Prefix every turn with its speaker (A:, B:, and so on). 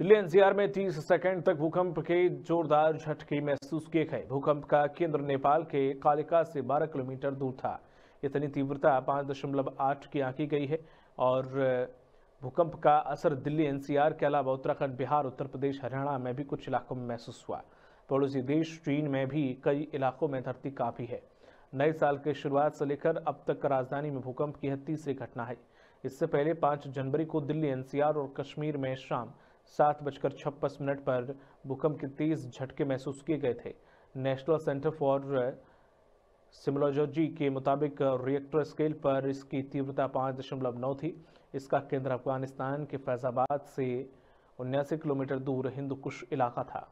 A: Delhi NCR में 30 second तक भूकंप के जोरदार झटके महसूस किए गए भूकंप का केंद्र नेपाल के कालिका से 12 किलोमीटर दूर था इतनी तीव्रता दशमलव आठ की आंकी गई है और भूकंप का असर दिल्ली एनसीआर के अलावा उत्तराखंड बिहार उत्तर प्रदेश हरियाणा में भी कुछ इलाकों में महसूस हुआ पड़ोसी देश चीन में भी कई इलाकों में धरती काफी है नए साल के शुरुआत से लेकर अब तक राजधानी में भूकंप की यह तीसरी घटना है इससे पहले पाँच जनवरी को दिल्ली एनसीआर और कश्मीर में शाम सात बजकर छप्पस मिनट पर भूकंप के तेज झटके महसूस किए गए थे नेशनल सेंटर फॉर सिमोलॉजी के मुताबिक रिएक्टर स्केल पर इसकी तीव्रता पाँच दशमलव नौ थी इसका केंद्र अफगानिस्तान के फैजाबाद से उन्यासी किलोमीटर दूर हिंदू कुश इलाका था